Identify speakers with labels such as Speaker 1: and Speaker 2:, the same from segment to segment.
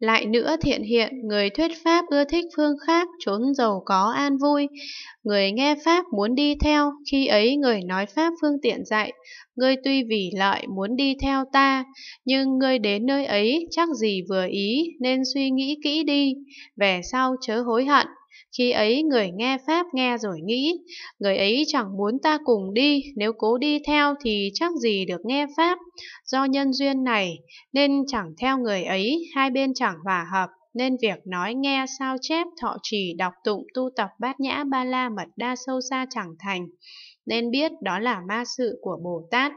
Speaker 1: Lại nữa thiện hiện, người thuyết pháp ưa thích phương khác, trốn giàu có an vui. Người nghe pháp muốn đi theo, khi ấy người nói pháp phương tiện dạy. người tuy vì lợi muốn đi theo ta, nhưng người đến nơi ấy chắc gì vừa ý, nên suy nghĩ kỹ đi, về sau chớ hối hận. Khi ấy người nghe Pháp nghe rồi nghĩ, người ấy chẳng muốn ta cùng đi, nếu cố đi theo thì chắc gì được nghe Pháp. Do nhân duyên này, nên chẳng theo người ấy, hai bên chẳng hòa hợp nên việc nói nghe sao chép thọ trì đọc tụng tu tập bát nhã ba la mật đa sâu xa chẳng thành nên biết đó là ma sự của bồ tát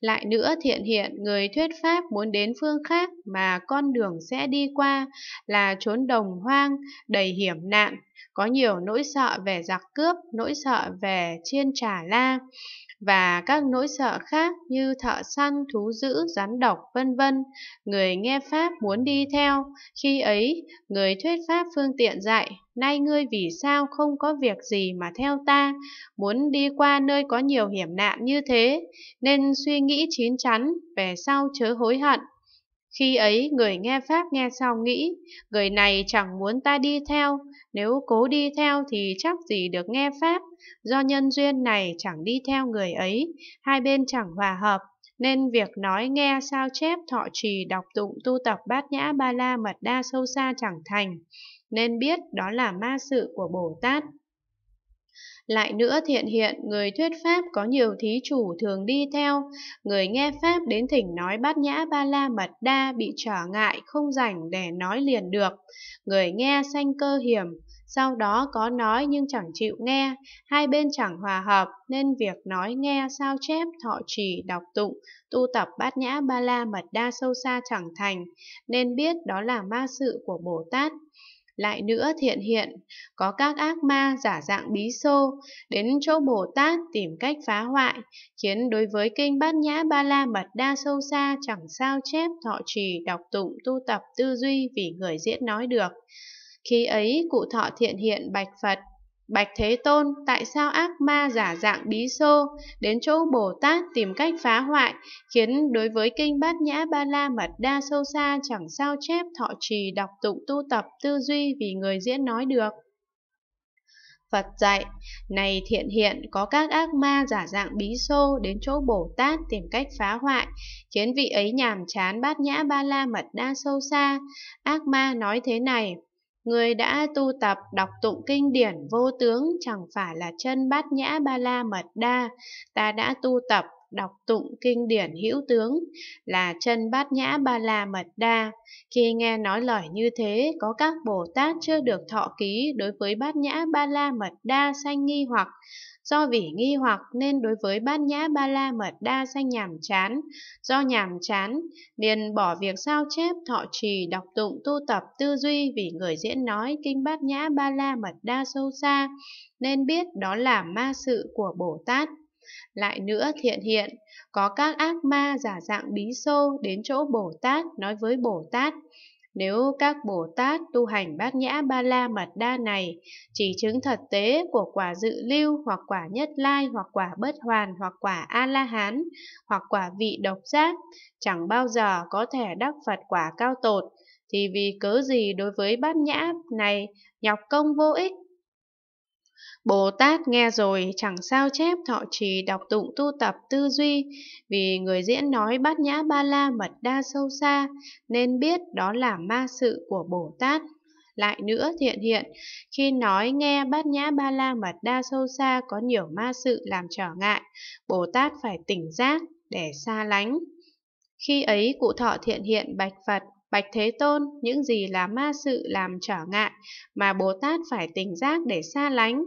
Speaker 1: lại nữa thiện hiện người thuyết pháp muốn đến phương khác mà con đường sẽ đi qua là chốn đồng hoang, đầy hiểm nạn, có nhiều nỗi sợ về giặc cướp, nỗi sợ về chiên trả la và các nỗi sợ khác như thợ săn, thú dữ, rắn độc, vân vân. Người nghe Pháp muốn đi theo, khi ấy người thuyết Pháp phương tiện dạy, nay ngươi vì sao không có việc gì mà theo ta, muốn đi qua nơi có nhiều hiểm nạn như thế, nên suy nghĩ chín chắn, về sau chớ hối hận. Khi ấy người nghe Pháp nghe sau nghĩ, người này chẳng muốn ta đi theo, nếu cố đi theo thì chắc gì được nghe Pháp, do nhân duyên này chẳng đi theo người ấy, hai bên chẳng hòa hợp, nên việc nói nghe sao chép thọ trì đọc tụng tu tập bát nhã ba la mật đa sâu xa chẳng thành nên biết đó là ma sự của Bồ Tát. Lại nữa thiện hiện, người thuyết Pháp có nhiều thí chủ thường đi theo, người nghe Pháp đến thỉnh nói bát nhã ba la mật đa bị trở ngại không rảnh để nói liền được, người nghe sanh cơ hiểm, sau đó có nói nhưng chẳng chịu nghe, hai bên chẳng hòa hợp nên việc nói nghe sao chép thọ trì đọc tụng, tu tập bát nhã ba la mật đa sâu xa chẳng thành, nên biết đó là ma sự của Bồ Tát. Lại nữa thiện hiện, có các ác ma giả dạng bí xô, đến chỗ Bồ Tát tìm cách phá hoại, khiến đối với kinh Bát Nhã Ba La Mật Đa sâu xa chẳng sao chép thọ trì, đọc tụng, tu tập, tư duy vì người diễn nói được. Khi ấy, cụ thọ thiện hiện bạch Phật, Bạch Thế Tôn, tại sao ác ma giả dạng bí xô đến chỗ Bồ Tát tìm cách phá hoại, khiến đối với kinh Bát Nhã Ba La Mật Đa sâu xa chẳng sao chép thọ trì đọc tụng tu tập tư duy vì người diễn nói được? Phật dạy, này thiện hiện có các ác ma giả dạng bí xô đến chỗ Bồ Tát tìm cách phá hoại, khiến vị ấy nhàm chán bát nhã ba la mật đa sâu xa. Ác ma nói thế này, Người đã tu tập đọc tụng kinh điển vô tướng chẳng phải là chân bát nhã ba la mật đa, ta đã tu tập đọc tụng kinh điển hữu tướng là chân bát nhã ba la mật đa. Khi nghe nói lời như thế, có các Bồ Tát chưa được thọ ký đối với bát nhã ba la mật đa sanh nghi hoặc. Do vì nghi hoặc nên đối với bát nhã ba la mật đa sanh nhàm chán, do nhàm chán liền bỏ việc sao chép thọ trì đọc tụng tu tập tư duy vì người diễn nói kinh bát nhã ba la mật đa sâu xa, nên biết đó là ma sự của Bồ Tát lại nữa thiện hiện có các ác ma giả dạng bí xô đến chỗ bồ tát nói với bồ tát nếu các Bồ Tát tu hành bát nhã ba la mật đa này, chỉ chứng thật tế của quả dự lưu hoặc quả nhất lai hoặc quả bất hoàn hoặc quả A-la-hán hoặc quả vị độc giác, chẳng bao giờ có thể đắc Phật quả cao tột, thì vì cớ gì đối với bát nhã này nhọc công vô ích Bồ Tát nghe rồi chẳng sao chép thọ trì đọc tụng tu tập tư duy, vì người diễn nói bát nhã ba la mật đa sâu xa, nên biết đó là ma sự của Bồ Tát. Lại nữa thiện hiện, khi nói nghe bát nhã ba la mật đa sâu xa có nhiều ma sự làm trở ngại, Bồ Tát phải tỉnh giác để xa lánh. Khi ấy cụ thọ thiện hiện bạch Phật Bạch Thế Tôn, những gì là ma sự làm trở ngại mà Bồ Tát phải tỉnh giác để xa lánh,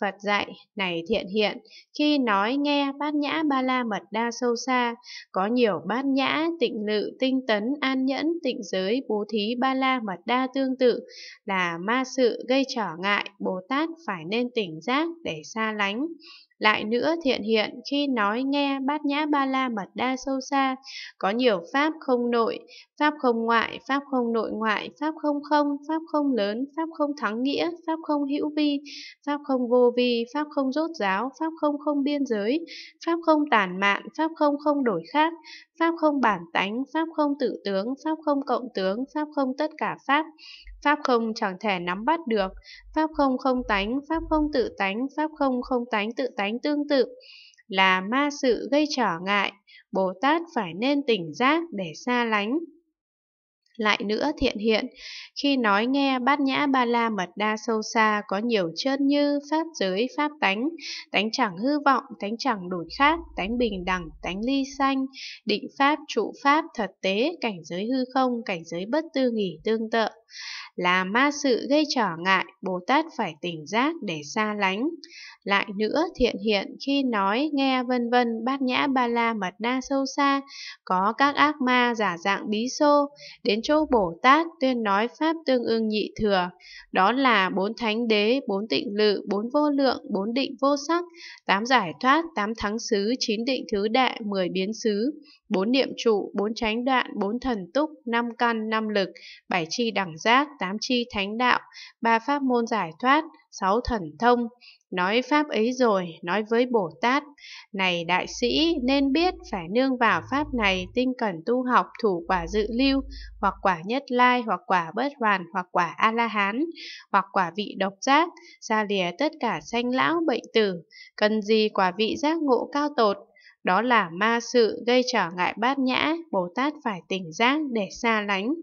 Speaker 1: Phật dạy, này thiện hiện, khi nói nghe bát nhã ba la mật đa sâu xa, có nhiều bát nhã, tịnh lự, tinh tấn, an nhẫn, tịnh giới, bố thí ba la mật đa tương tự là ma sự gây trở ngại, Bồ Tát phải nên tỉnh giác để xa lánh. Lại nữa thiện hiện khi nói nghe bát nhã ba la mật đa sâu xa, có nhiều pháp không nội, pháp không ngoại, pháp không nội ngoại, pháp không không, pháp không lớn, pháp không thắng nghĩa, pháp không hữu vi, pháp không vô vi, pháp không rốt ráo, pháp không không biên giới, pháp không tản mạn, pháp không không đổi khác, pháp không bản tánh, pháp không tự tướng, pháp không cộng tướng, pháp không tất cả pháp, pháp không chẳng thể nắm bắt được, pháp không không tánh, pháp không tự tánh, pháp không không tánh tự tánh tương tự, là ma sự gây trở ngại, Bồ Tát phải nên tỉnh giác để xa lánh. Lại nữa thiện hiện, khi nói nghe bát nhã ba la mật đa sâu xa có nhiều chân như pháp giới, pháp tánh, tánh chẳng hư vọng, tánh chẳng đổi khác, tánh bình đẳng, tánh ly sanh, định pháp, trụ pháp, thật tế, cảnh giới hư không, cảnh giới bất tư nghỉ tương tự. Là ma sự gây trở ngại, Bồ Tát phải tỉnh giác để xa lánh. Lại nữa thiện hiện khi nói nghe vân vân bát nhã ba la mật đa sâu xa, có các ác ma giả dạng bí xô, đến châu Bồ Tát tuyên nói Pháp tương ưng nhị thừa, đó là bốn thánh đế, bốn tịnh lự, bốn vô lượng, bốn định vô sắc, tám giải thoát, tám thắng xứ, chín định thứ đệ mười biến xứ, bốn niệm trụ, bốn tránh đoạn, bốn thần túc, năm căn, năm lực, bảy chi đẳng giác, tám chi thánh đạo, ba pháp môn giải thoát, sáu thần thông, nói pháp ấy rồi, nói với Bồ Tát, này đại sĩ nên biết phải nương vào pháp này tinh cần tu học thủ quả dự lưu, hoặc quả nhất lai, hoặc quả bất hoàn, hoặc quả A-la-hán, hoặc quả vị độc giác, xa lìa tất cả sanh lão bệnh tử, cần gì quả vị giác ngộ cao tột, đó là ma sự gây trở ngại bát nhã, Bồ Tát phải tỉnh giác để xa lánh.